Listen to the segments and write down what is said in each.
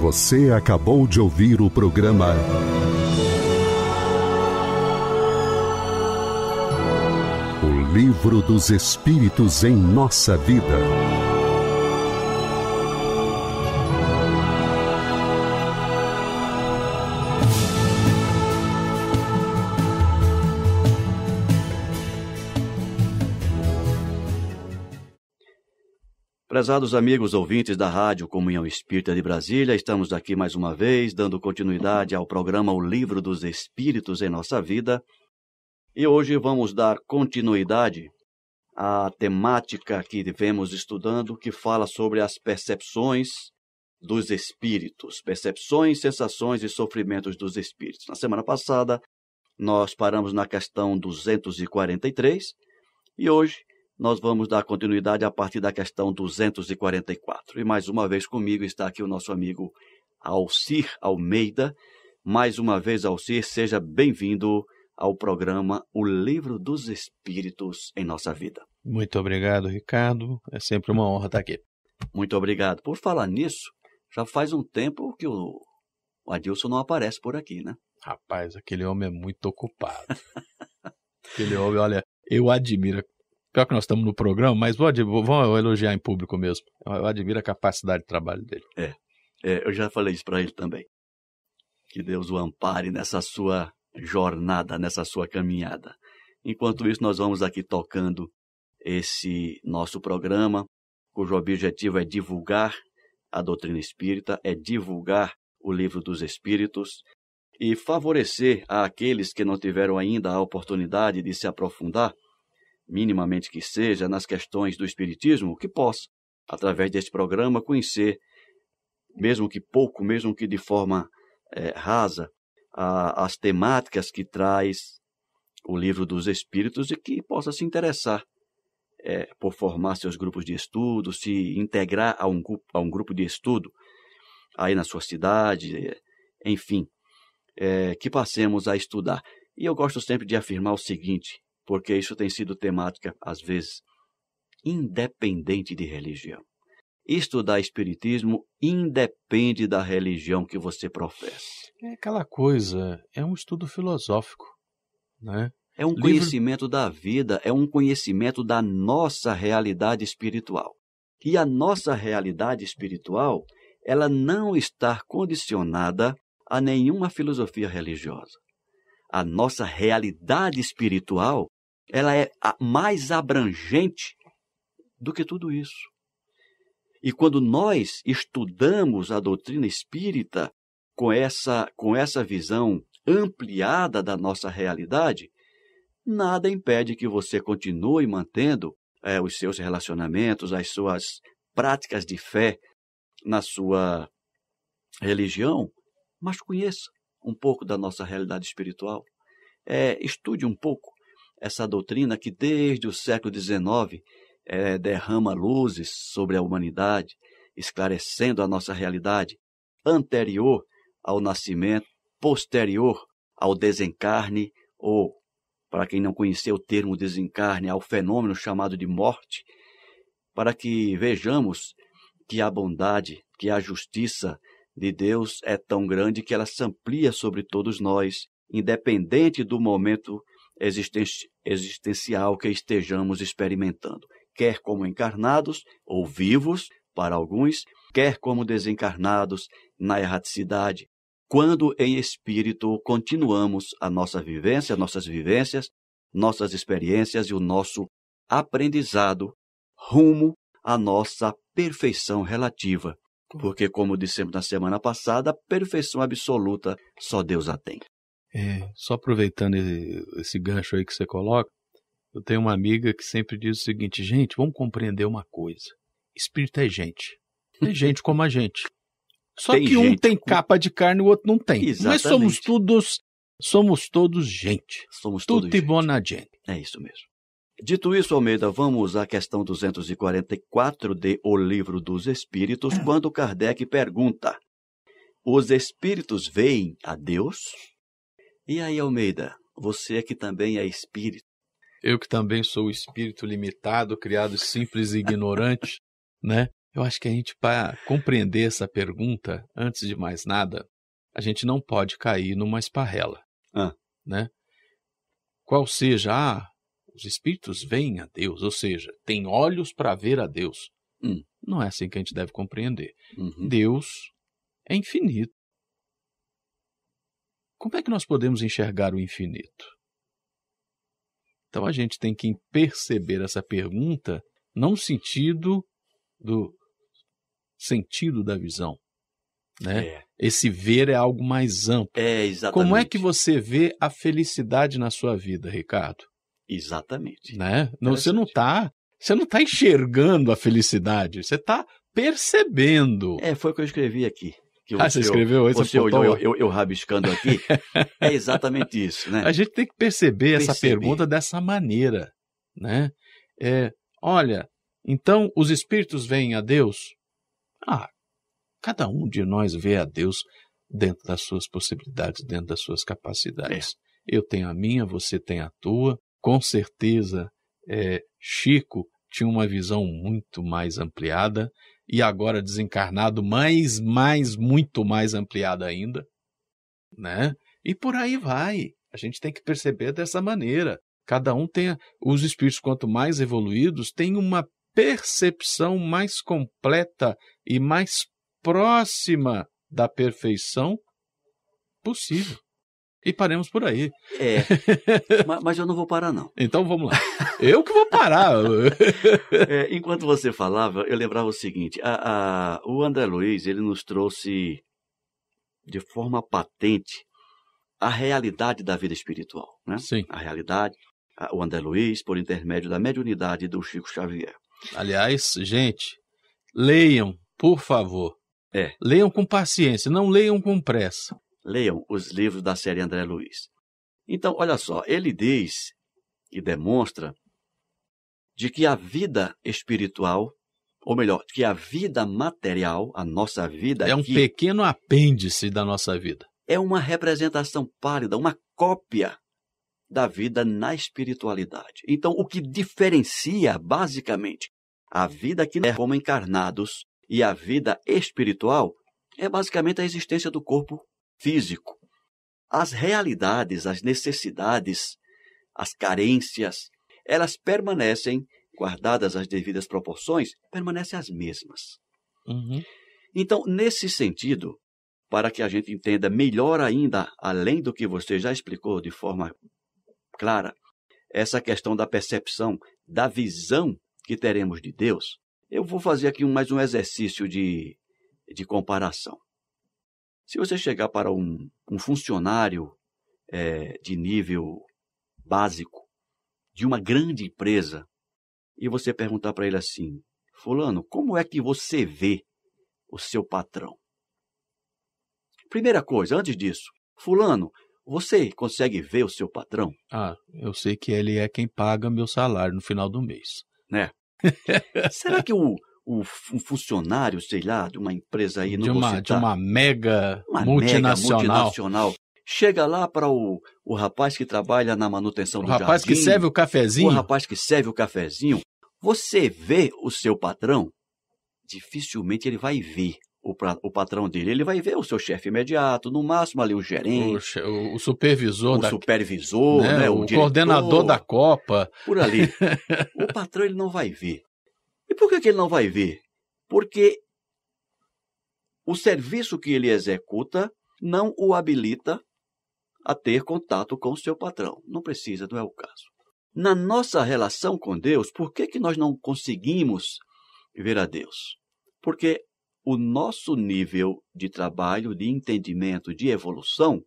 Você acabou de ouvir o programa O Livro dos Espíritos em Nossa Vida. prezados amigos ouvintes da Rádio Comunhão Espírita de Brasília, estamos aqui mais uma vez dando continuidade ao programa O Livro dos Espíritos em Nossa Vida. E hoje vamos dar continuidade à temática que vemos estudando, que fala sobre as percepções dos espíritos, percepções, sensações e sofrimentos dos espíritos. Na semana passada, nós paramos na questão 243 e hoje nós vamos dar continuidade a partir da questão 244. E mais uma vez comigo está aqui o nosso amigo Alcir Almeida. Mais uma vez, Alcir, seja bem-vindo ao programa O Livro dos Espíritos em Nossa Vida. Muito obrigado, Ricardo. É sempre uma honra estar aqui. Muito obrigado. Por falar nisso, já faz um tempo que o Adilson não aparece por aqui, né? Rapaz, aquele homem é muito ocupado. aquele homem, olha, eu admiro Pior que nós estamos no programa, mas vou, vou elogiar em público mesmo. Eu admiro a capacidade de trabalho dele. É, é eu já falei isso para ele também. Que Deus o ampare nessa sua jornada, nessa sua caminhada. Enquanto isso, nós vamos aqui tocando esse nosso programa, cujo objetivo é divulgar a doutrina espírita, é divulgar o livro dos Espíritos e favorecer aqueles que não tiveram ainda a oportunidade de se aprofundar minimamente que seja, nas questões do Espiritismo, que possa, através deste programa, conhecer, mesmo que pouco, mesmo que de forma é, rasa, a, as temáticas que traz o livro dos Espíritos e que possa se interessar é, por formar seus grupos de estudo, se integrar a um, a um grupo de estudo aí na sua cidade, é, enfim, é, que passemos a estudar. E eu gosto sempre de afirmar o seguinte: porque isso tem sido temática, às vezes, independente de religião. Estudar Espiritismo independe da religião que você professa. É aquela coisa, é um estudo filosófico, né? É um conhecimento da vida, é um conhecimento da nossa realidade espiritual. E a nossa realidade espiritual, ela não está condicionada a nenhuma filosofia religiosa. A nossa realidade espiritual ela é mais abrangente do que tudo isso. E quando nós estudamos a doutrina espírita com essa, com essa visão ampliada da nossa realidade, nada impede que você continue mantendo é, os seus relacionamentos, as suas práticas de fé na sua religião, mas conheça um pouco da nossa realidade espiritual. É, estude um pouco essa doutrina que desde o século XIX é, eh, derrama luzes sobre a humanidade, esclarecendo a nossa realidade anterior ao nascimento, posterior ao desencarne, ou, para quem não conheceu o termo desencarne, ao fenômeno chamado de morte, para que vejamos que a bondade, que a justiça de Deus é tão grande que ela se amplia sobre todos nós, independente do momento existencial que estejamos experimentando, quer como encarnados ou vivos, para alguns, quer como desencarnados na erraticidade, quando em espírito continuamos a nossa vivência, nossas vivências, nossas experiências e o nosso aprendizado rumo à nossa perfeição relativa. Porque, como dissemos na semana passada, a perfeição absoluta só Deus a tem. É, só aproveitando esse gancho aí que você coloca, eu tenho uma amiga que sempre diz o seguinte: gente, vamos compreender uma coisa. Espírito é gente. Tem gente como a gente. Só tem que um tem com... capa de carne e o outro não tem. Exatamente. somos todos, somos todos gente. Somos todos Tutti gente. bona gente. É isso mesmo. Dito isso, Almeida, vamos à questão 244 de O Livro dos Espíritos, ah. quando Kardec pergunta: Os espíritos veem a Deus? E aí, Almeida, você que também é espírito. Eu que também sou espírito limitado, criado simples e ignorante, né? Eu acho que a gente, para compreender essa pergunta, antes de mais nada, a gente não pode cair numa esparrela, ah. né? Qual seja, ah, os espíritos veem a Deus, ou seja, têm olhos para ver a Deus. Hum. Não é assim que a gente deve compreender. Uhum. Deus é infinito. Como é que nós podemos enxergar o infinito? Então a gente tem que perceber essa pergunta não no sentido do sentido da visão, né? É. Esse ver é algo mais amplo. É, exatamente. Como é que você vê a felicidade na sua vida, Ricardo? Exatamente. Né? Não, você não está você não está enxergando a felicidade, você está percebendo. É, foi o que eu escrevi aqui que ah, você escreveu hoje, você olhou eu, eu, eu, rabiscando aqui, é exatamente isso, né? A gente tem que perceber, perceber. essa pergunta dessa maneira, né? É, olha, então os espíritos veem a Deus? Ah, cada um de nós vê a Deus dentro das suas possibilidades, dentro das suas capacidades. É. Eu tenho a minha, você tem a tua. Com certeza, é, Chico tinha uma visão muito mais ampliada e agora desencarnado, mais, mais, muito mais ampliado ainda, né? E por aí vai. A gente tem que perceber dessa maneira. Cada um tem, os espíritos quanto mais evoluídos, têm uma percepção mais completa e mais próxima da perfeição possível e paremos por aí. É. mas, eu não vou parar, não. Então vamos lá. Eu que vou parar. é, enquanto você falava, eu lembrava o seguinte: a, a, o André Luiz ele nos trouxe de forma patente a realidade da vida espiritual. Né? Sim. A realidade. A, o André Luiz, por intermédio da mediunidade do Chico Xavier. Aliás, gente, leiam, por favor. É. Leiam com paciência, não leiam com pressa. Leiam os livros da série André Luiz. Então, olha só, ele diz e demonstra de que a vida espiritual, ou melhor, que a vida material, a nossa vida. É um pequeno apêndice da nossa vida. É uma representação pálida, uma cópia da vida na espiritualidade. Então, o que diferencia, basicamente, a vida que nós somos encarnados e a vida espiritual é basicamente a existência do corpo físico. As realidades, as necessidades, as carências, elas permanecem, guardadas as devidas proporções, permanecem as mesmas. Uhum. Então, nesse sentido, para que a gente entenda melhor ainda, além do que você já explicou de forma clara, essa questão da percepção, da visão que teremos de Deus, eu vou fazer aqui mais um exercício de, de comparação. Se você chegar para um, um funcionário é, de nível básico de uma grande empresa e você perguntar para ele assim: Fulano, como é que você vê o seu patrão? Primeira coisa, antes disso, Fulano, você consegue ver o seu patrão? Ah, eu sei que ele é quem paga meu salário no final do mês. Né? Será que o, um funcionário, sei lá, de uma empresa aí, de uma, citar, de uma mega uma multinacional. Mega multinacional. Chega lá para o, o rapaz que trabalha na manutenção o do jardim. O rapaz que serve o cafezinho. O rapaz que serve o cafezinho. Você vê o seu patrão? Dificilmente ele vai ver o, pra, o patrão dele. Ele vai ver o seu chefe imediato, no máximo ali o gerente. O, o supervisor. O da, supervisor, né, né, o, o diretor, coordenador da Copa. Por ali. o patrão ele não vai ver por que, que ele não vai ver? Porque o serviço que ele executa não o habilita a ter contato com o seu patrão. Não precisa, não é o caso. Na nossa relação com Deus, por que, que nós não conseguimos ver a Deus? Porque o nosso nível de trabalho, de entendimento, de evolução,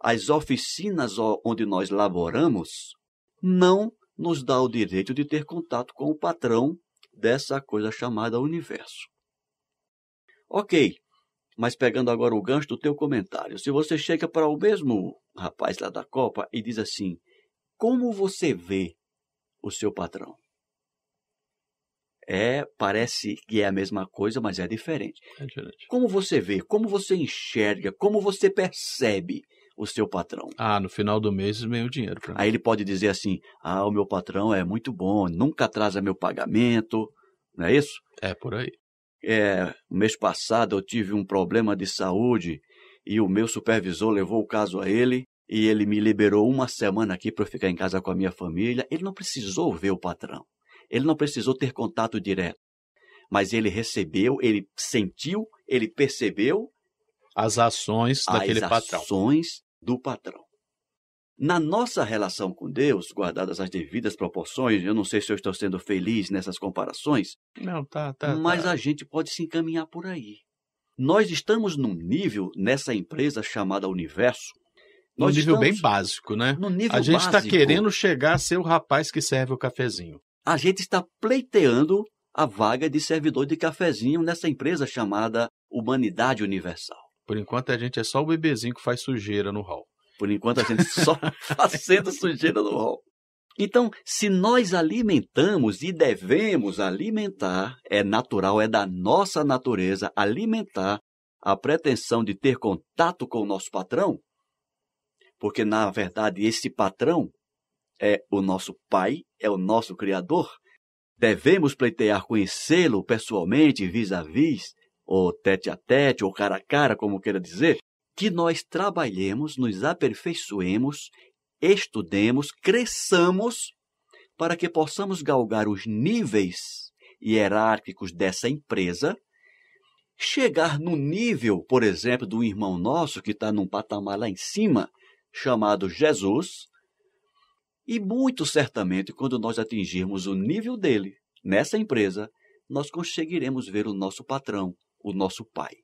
as oficinas onde nós laboramos, não nos dá o direito de ter contato com o patrão dessa coisa chamada universo. Ok, mas pegando agora o gancho do teu comentário, se você chega para o mesmo rapaz lá da Copa e diz assim: Como você vê o seu patrão? É, parece que é a mesma coisa, mas é diferente. é diferente. Como você vê, como você enxerga, como você percebe o seu patrão. Ah, no final do mês vem o dinheiro para mim. Aí ele pode dizer assim: ah, o meu patrão é muito bom, nunca atrasa meu pagamento, não é isso? É por aí. É, mês passado eu tive um problema de saúde e o meu supervisor levou o caso a ele e ele me liberou uma semana aqui para eu ficar em casa com a minha família. Ele não precisou ver o patrão, ele não precisou ter contato direto, mas ele recebeu, ele sentiu, ele percebeu as ações as daquele patrão. As ações do patrão. Na nossa relação com Deus, guardadas as devidas proporções, eu não sei se eu estou sendo feliz nessas comparações. Não, tá, tá. Mas tá. a gente pode se encaminhar por aí. Nós estamos num nível nessa empresa chamada Universo. Num nível bem básico, né? No nível a gente está querendo chegar a ser o rapaz que serve o cafezinho. A gente está pleiteando a vaga de servidor de cafezinho nessa empresa chamada Humanidade Universal. Por enquanto a gente é só o bebezinho que faz sujeira no hall. Por enquanto a gente só fazendo sujeira no hall. Então, se nós alimentamos e devemos alimentar, é natural, é da nossa natureza alimentar a pretensão de ter contato com o nosso patrão, porque na verdade esse patrão é o nosso pai, é o nosso criador. Devemos pleitear conhecê-lo pessoalmente, vis a vis, ou tete a tete, ou cara a cara, como queira dizer, que nós trabalhemos, nos aperfeiçoemos, estudemos, cresçamos, para que possamos galgar os níveis hierárquicos dessa empresa, chegar no nível, por exemplo, do irmão nosso que está num patamar lá em cima, chamado Jesus, e muito certamente, quando nós atingirmos o nível dele nessa empresa, nós conseguiremos ver o nosso patrão, o nosso Pai.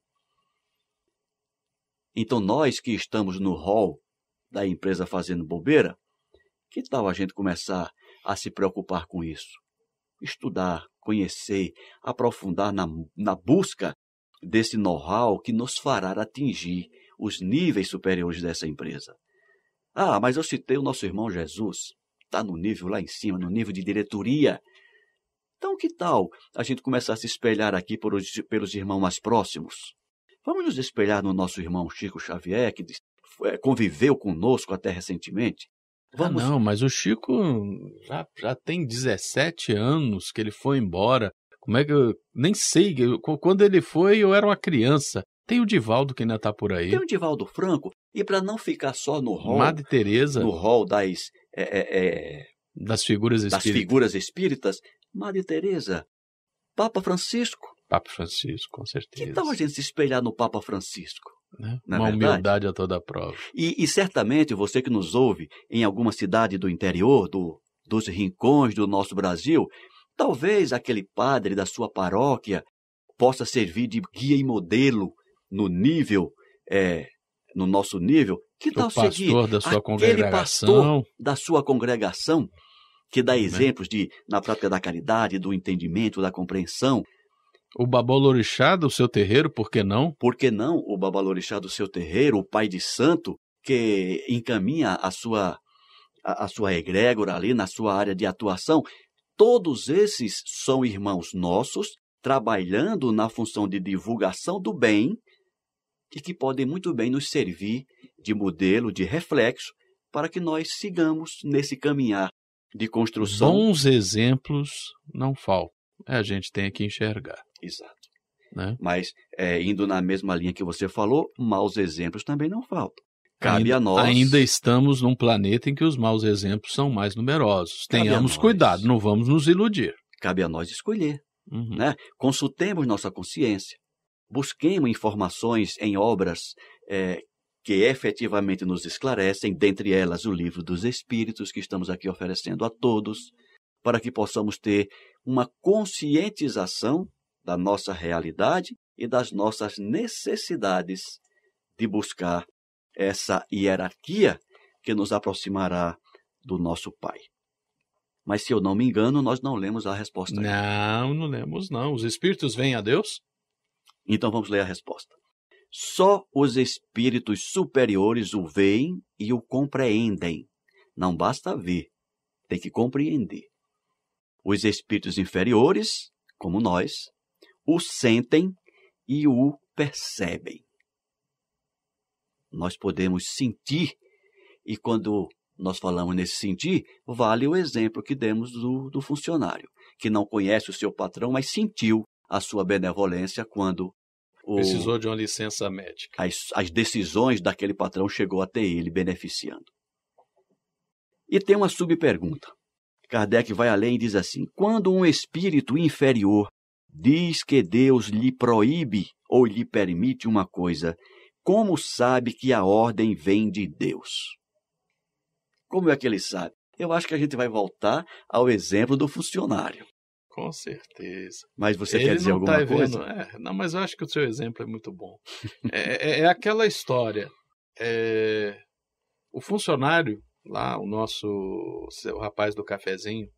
Então, nós que estamos no hall da empresa fazendo bobeira, que tal a gente começar a se preocupar com isso? Estudar, conhecer, aprofundar na, na busca desse know-how que nos fará atingir os níveis superiores dessa empresa. Ah, mas eu citei o nosso irmão Jesus. Está no nível lá em cima, no nível de diretoria. Então, que tal a gente começar a se espelhar aqui pelos irmãos mais próximos? Vamos nos espelhar no nosso irmão Chico Xavier, que é, conviveu conosco até recentemente. Ah, Vamos... Ah, não, mas o Chico já, já tem 17 anos que ele foi embora. Como é que eu nem sei? Eu, quando ele foi, eu era uma criança. Tem o Divaldo que ainda está por aí. Tem o Divaldo Franco. E para não ficar só no hall. Madre Teresa. No hall das é, é, é das figuras espíritas. Das figuras espíritas. Madre Teresa, Papa Francisco. Papa Francisco, com certeza. Que então tal a gente se espelhar no Papa Francisco? Né? É Uma verdade? humildade a toda a prova. E, e, certamente você que nos ouve em alguma cidade do interior, do, dos rincões do nosso Brasil, talvez aquele padre da sua paróquia possa servir de guia e modelo no nível, é, no nosso nível. Que do tal pastor seguir da sua aquele congregação. pastor da sua congregação que dá né? exemplos de na prática da caridade, do entendimento, da compreensão. O Babalorixá do seu terreiro, por que não? Por que não o Babalorixá do seu terreiro, o pai de santo, que encaminha a sua, a, a sua egrégora ali na sua área de atuação? Todos esses são irmãos nossos, trabalhando na função de divulgação do bem e que podem muito bem nos servir de modelo, de reflexo, para que nós sigamos nesse caminhar de construção. Bons exemplos não faltam. É, a gente tem que enxergar. Exato. Né? Mas, é, indo na mesma linha que você falou, maus exemplos também não faltam. Cabe ainda, a nós. Ainda estamos num planeta em que os maus exemplos são mais numerosos. Cabe Tenhamos cuidado, não vamos nos iludir. Cabe a nós escolher. Uhum. Né? Consultemos nossa consciência. Busquemos informações em obras é, que efetivamente nos esclarecem, dentre elas o Livro dos Espíritos, que estamos aqui oferecendo a todos, para que possamos ter uma conscientização da nossa realidade e das nossas necessidades de buscar essa hierarquia que nos aproximará do nosso Pai. Mas se eu não me engano, nós não lemos a resposta. Não, não lemos não. Os espíritos vêm a Deus? Então vamos ler a resposta. Só os espíritos superiores o veem e o compreendem. Não basta ver, tem que compreender. Os espíritos inferiores, como nós, o sentem e o percebem. Nós podemos sentir, e quando nós falamos nesse sentir, vale o exemplo que demos do, do funcionário, que não conhece o seu patrão, mas sentiu a sua benevolência quando o, Precisou de uma licença médica. As, as decisões daquele patrão chegou até ele, beneficiando. E tem uma subpergunta. Kardec vai além e diz assim: quando um espírito inferior diz que Deus lhe proíbe ou lhe permite uma coisa, como sabe que a ordem vem de Deus? Como é que ele sabe? Eu acho que a gente vai voltar ao exemplo do funcionário. Com certeza. Mas você Ele quer dizer alguma tá coisa? É, não, mas eu acho que o seu exemplo é muito bom. É, é, é, aquela história. É, o funcionário lá, o nosso o rapaz do cafezinho,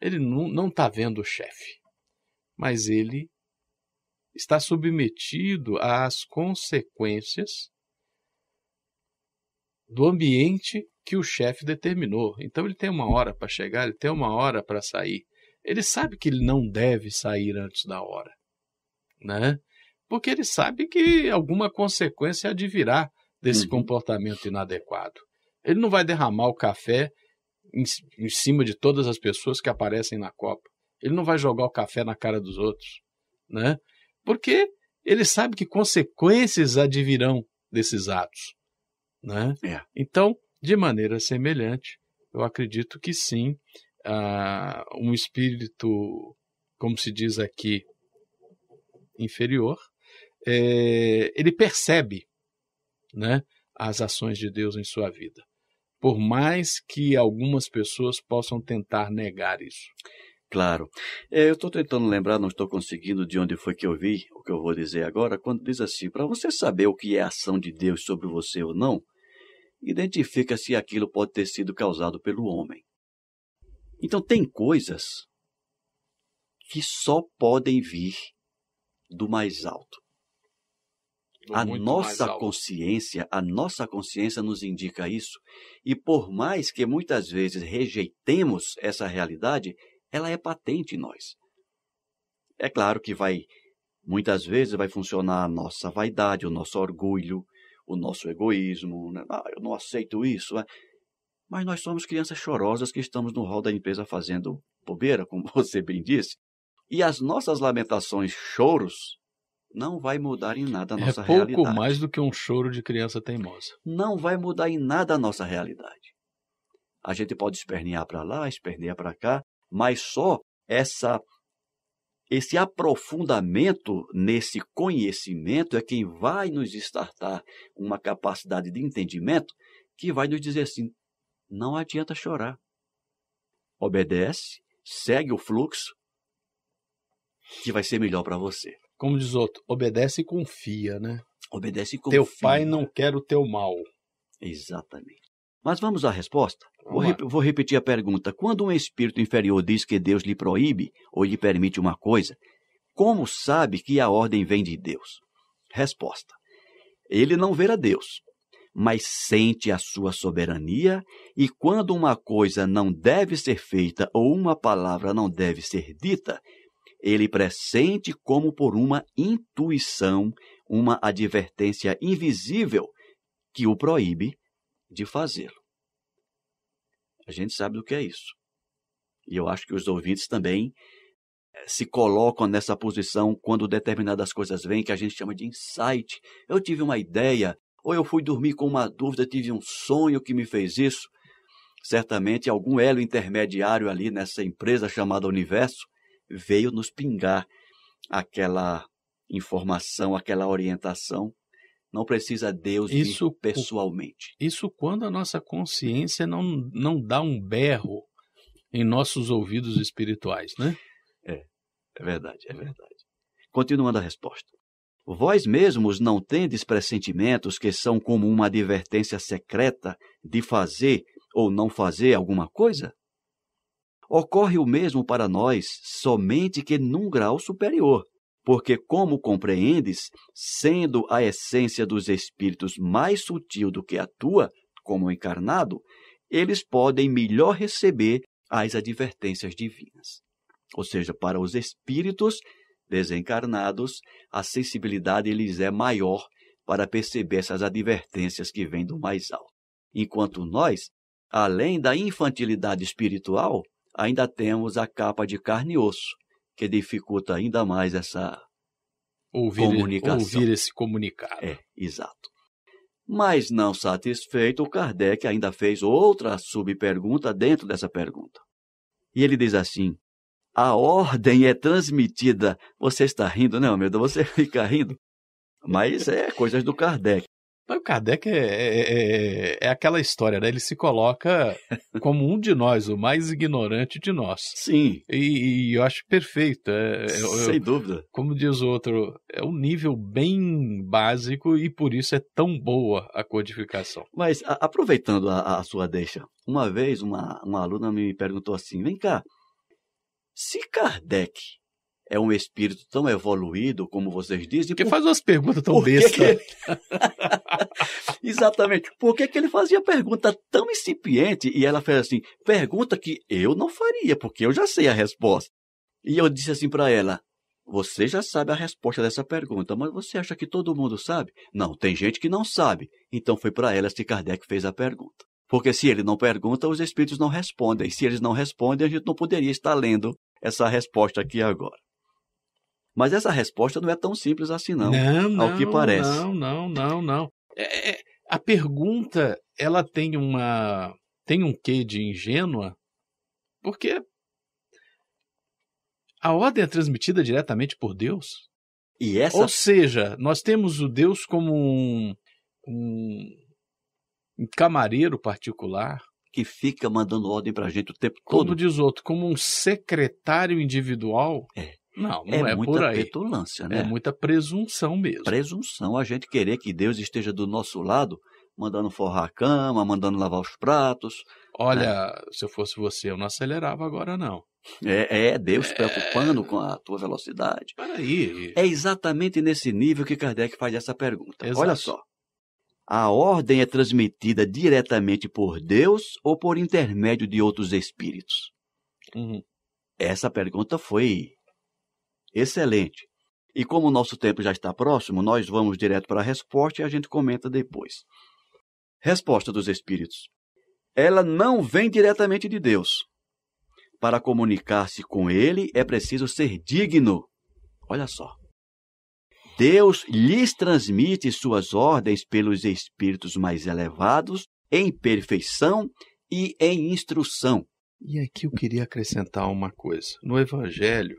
ele não, não tá vendo o chefe, mas ele está submetido às consequências do ambiente que o chefe determinou. Então ele tem uma hora para chegar, ele tem uma hora para sair ele sabe que ele não deve sair antes da hora, né? Porque ele sabe que alguma consequência advirá desse uhum. comportamento inadequado. Ele não vai derramar o café em, em cima de todas as pessoas que aparecem na Copa. Ele não vai jogar o café na cara dos outros, né? Porque ele sabe que consequências advirão desses atos, né? É. Então, de maneira semelhante, eu acredito que sim, ah, um espírito, como se diz aqui, inferior, é, ele percebe né, as ações de Deus em sua vida. Por mais que algumas pessoas possam tentar negar isso. Claro. É, eu estou tentando lembrar, não estou conseguindo de onde foi que eu vi o que eu vou dizer agora, quando diz assim: para você saber o que é a ação de Deus sobre você ou não, identifica se aquilo pode ter sido causado pelo homem. Então, tem coisas que só podem vir do mais alto. a nossa consciência, a nossa consciência nos indica isso, e por mais que muitas vezes rejeitemos essa realidade, ela é patente em nós. É claro que vai muitas vezes vai funcionar a nossa vaidade, o nosso orgulho, o nosso egoísmo, né? ah, eu não aceito isso, né? mas nós somos crianças chorosas que estamos no hall da empresa fazendo bobeira, como você bem disse. E as nossas lamentações, choros, não vai mudar em nada a é nossa realidade. É pouco realidade. mais do que um choro de criança teimosa. Não vai mudar em nada a nossa realidade. A gente pode espernear para lá, espernear para cá, mas só essa esse aprofundamento nesse conhecimento é quem vai nos estartar uma capacidade de entendimento que vai nos dizer assim: não adianta chorar. Obedece, segue o fluxo, que vai ser melhor para você. Como diz outro, obedece e confia, né? Obedece e confia. Teu pai não quer o teu mal. Exatamente. Mas vamos à resposta? vou, vou repetir a pergunta. Quando um espírito inferior diz que Deus lhe proíbe ou lhe permite uma coisa, como sabe que a ordem vem de Deus? Resposta: Ele não verá Deus, mas sente a sua soberania, e quando uma coisa não deve ser feita ou uma palavra não deve ser dita, ele pressente como por uma intuição, uma advertência invisível que o proíbe de fazê-lo. A gente sabe do que é isso. E eu acho que os ouvintes também eh, se colocam nessa posição quando determinadas coisas vêm, que a gente chama de insight. Eu tive uma ideia, ou eu fui dormir com uma dúvida, tive um sonho que me fez isso. Certamente algum elo intermediário ali nessa empresa chamada Universo veio nos pingar aquela informação, aquela orientação. Não precisa Deus isso pessoalmente. Isso quando a nossa consciência não, não dá um berro em nossos ouvidos espirituais, né? É, é verdade, é verdade. Continuando a resposta. Vós mesmos não tendes pressentimentos que são como uma advertência secreta de fazer ou não fazer alguma coisa? Ocorre o mesmo para nós, somente que num grau superior, porque, como compreendes, sendo a essência dos espíritos mais sutil do que a tua, como encarnado, eles podem melhor receber as advertências divinas. Ou seja, para os espíritos desencarnados, a sensibilidade lhes é maior para perceber essas advertências que vêm do mais alto. Enquanto nós, além da infantilidade espiritual, ainda temos a capa de carne e osso, que dificulta ainda mais essa ouvir, comunicação. Ouvir esse comunicado. É, exato. Mas não satisfeito, o Kardec ainda fez outra subpergunta dentro dessa pergunta. E ele diz assim: a ordem é transmitida. Você está rindo? Não, meu você fica rindo. Mas é coisas do Kardec. Mas o Kardec é, é, é, é, aquela história, né? Ele se coloca como um de nós, o mais ignorante de nós. Sim. E, e eu acho perfeito. É, é, é Sem eu, dúvida. Como diz o outro, é um nível bem básico e por isso é tão boa a codificação. Mas a, aproveitando a, a, sua deixa, uma vez uma, uma aluna me perguntou assim: vem cá, se Kardec é um espírito tão evoluído como vocês dizem. Porque por... faz umas perguntas tão bestas. Que Exatamente. Por que, que ele fazia pergunta tão incipiente e ela fez assim, pergunta que eu não faria, porque eu já sei a resposta. E eu disse assim para ela, você já sabe a resposta dessa pergunta, mas você acha que todo mundo sabe? Não, tem gente que não sabe. Então foi para ela que Kardec fez a pergunta. Porque se ele não pergunta, os espíritos não respondem. Se eles não respondem, a gente não poderia estar lendo essa resposta aqui agora. Mas essa resposta não é tão simples assim, não. Não, não. Ao que parece. Não, não, não, não. É, é, a pergunta, ela tem uma. tem um quê de ingênua? Porque a ordem é transmitida diretamente por Deus. E essa... Ou seja, nós temos o Deus como um, um, um camareiro particular, que fica mandando ordem para a gente o tempo todo. Como diz outro, como um secretário individual. É. Não, não é, é muita petulância, né? É muita presunção mesmo. Presunção, a gente querer que Deus esteja do nosso lado, mandando forrar a cama, mandando lavar os pratos. Olha, né? se eu fosse você, eu não acelerava agora não. É, é Deus é... preocupando com a tua velocidade. Peraí. É exatamente nesse nível que Kardec faz essa pergunta. Exato. Olha só a ordem é transmitida diretamente por Deus ou por intermédio de outros espíritos? Uhum. Essa pergunta foi excelente. E como o nosso tempo já está próximo, nós vamos direto para a resposta e a gente comenta depois. Resposta dos espíritos. Ela não vem diretamente de Deus. Para comunicar-se com ele é preciso ser digno. Olha só. Deus lhes transmite suas ordens pelos espíritos mais elevados em perfeição e em instrução. E aqui eu queria acrescentar uma coisa. No Evangelho,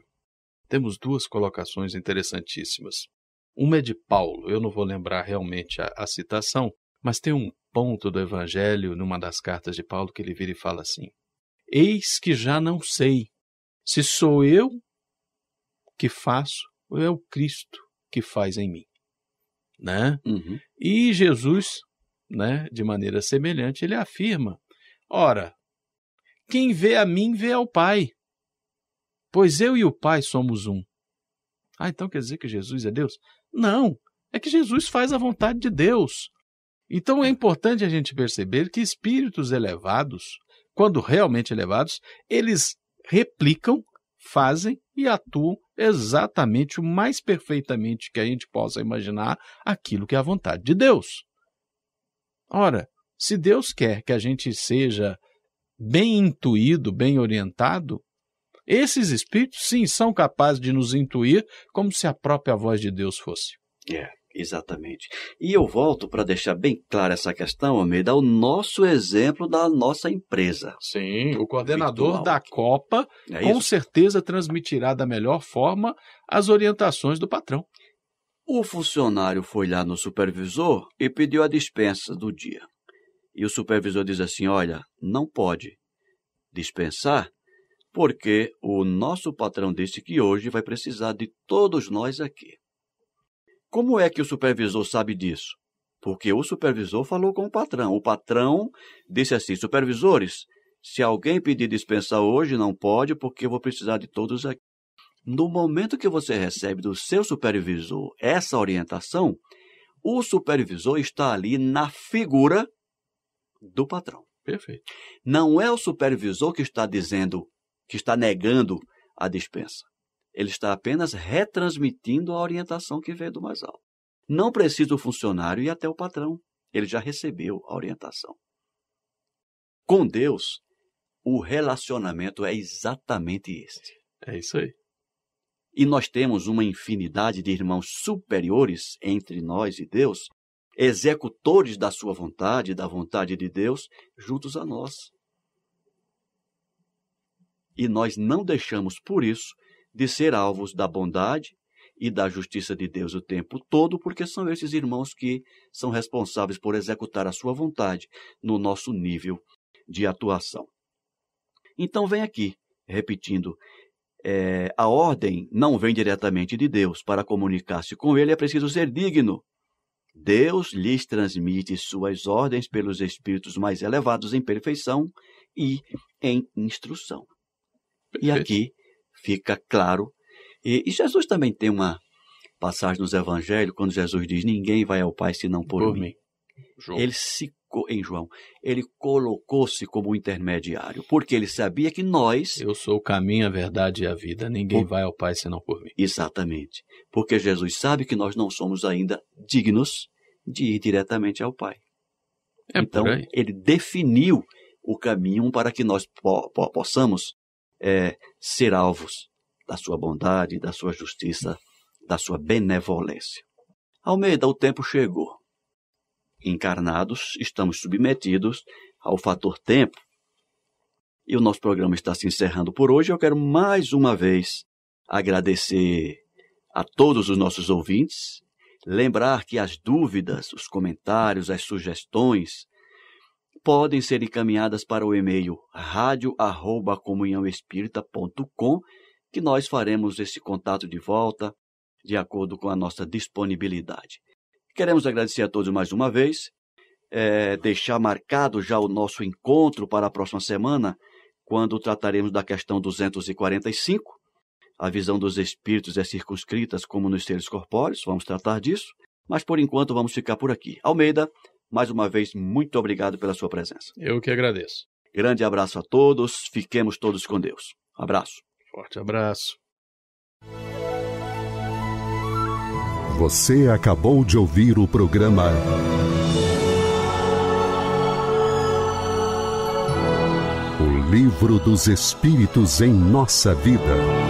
temos duas colocações interessantíssimas. Uma é de Paulo, eu não vou lembrar realmente a, a citação, mas tem um ponto do Evangelho, numa das cartas de Paulo, que ele vira e fala assim: Eis que já não sei se sou eu que faço ou é o Cristo que faz em mim. Né? Uhum. E Jesus, né, de maneira semelhante, ele afirma: Ora, quem vê a mim vê ao Pai, pois eu e o Pai somos um. Ah, então quer dizer que Jesus é Deus? Não, é que Jesus faz a vontade de Deus. Então é importante a gente perceber que espíritos elevados, quando realmente elevados, eles replicam, fazem e atuam exatamente o mais perfeitamente que a gente possa imaginar aquilo que é a vontade de Deus. Ora, se Deus quer que a gente seja bem intuído, bem orientado, esses espíritos sim são capazes de nos intuir como se a própria voz de Deus fosse. É. Exatamente. E eu volto para deixar bem clara essa questão, Almeida, o nosso exemplo da nossa empresa. Sim, o coordenador virtual. da Copa é com certeza transmitirá da melhor forma as orientações do patrão. O funcionário foi lá no supervisor e pediu a dispensa do dia. E o supervisor diz assim: olha, não pode dispensar, porque o nosso patrão disse que hoje vai precisar de todos nós aqui. Como é que o supervisor sabe disso? Porque o supervisor falou com o patrão. O patrão disse assim: supervisores, se alguém pedir dispensa hoje, não pode, porque eu vou precisar de todos aqui. No momento que você recebe do seu supervisor essa orientação, o supervisor está ali na figura do patrão. Perfeito. Não é o supervisor que está dizendo, que está negando a dispensa. Ele está apenas retransmitindo a orientação que veio do mais alto. Não precisa o funcionário ir até o patrão. Ele já recebeu a orientação. Com Deus, o relacionamento é exatamente este. É isso aí. E nós temos uma infinidade de irmãos superiores entre nós e Deus, executores da sua vontade, da vontade de Deus, juntos a nós. E nós não deixamos por isso de ser alvos da bondade e da justiça de Deus o tempo todo, porque são esses irmãos que são responsáveis por executar a sua vontade no nosso nível de atuação. Então, vem aqui, repetindo, é, a ordem não vem diretamente de Deus. Para comunicar-se com Ele é preciso ser digno. Deus lhes transmite suas ordens pelos espíritos mais elevados em perfeição e em instrução. Perfeito. E aqui fica claro. E, e Jesus também tem uma passagem nos Evangelhos, quando Jesus diz: Ninguém vai ao Pai senão por, por mim. mim. João. Ele se em João, ele colocou-se como intermediário, porque ele sabia que nós. Eu sou o caminho, a verdade e a vida, ninguém por... vai ao Pai senão por mim. Exatamente. Porque Jesus sabe que nós não somos ainda dignos de ir diretamente ao Pai. É então, ele definiu o caminho para que nós po po possamos é, ser alvos da sua bondade, da sua justiça, da sua benevolência. Almeida, o tempo chegou. Encarnados, estamos submetidos ao fator tempo. E o nosso programa está se encerrando por hoje. Eu quero mais uma vez agradecer a todos os nossos ouvintes, lembrar que as dúvidas, os comentários, as sugestões, podem ser encaminhadas para o e-mail radio@comunhaoespirita.com, que nós faremos esse contato de volta de acordo com a nossa disponibilidade. Queremos agradecer a todos mais uma vez, é, deixar marcado já o nosso encontro para a próxima semana, quando trataremos da questão 245. A visão dos espíritos é circunscrita como nos seres corpóreos, vamos tratar disso, mas por enquanto vamos ficar por aqui. Almeida, mais uma vez, muito obrigado pela sua presença. Eu que agradeço. Grande abraço a todos, fiquemos todos com Deus. Abraço. Forte abraço. Você acabou de ouvir o programa O Livro dos Espíritos em Nossa Vida.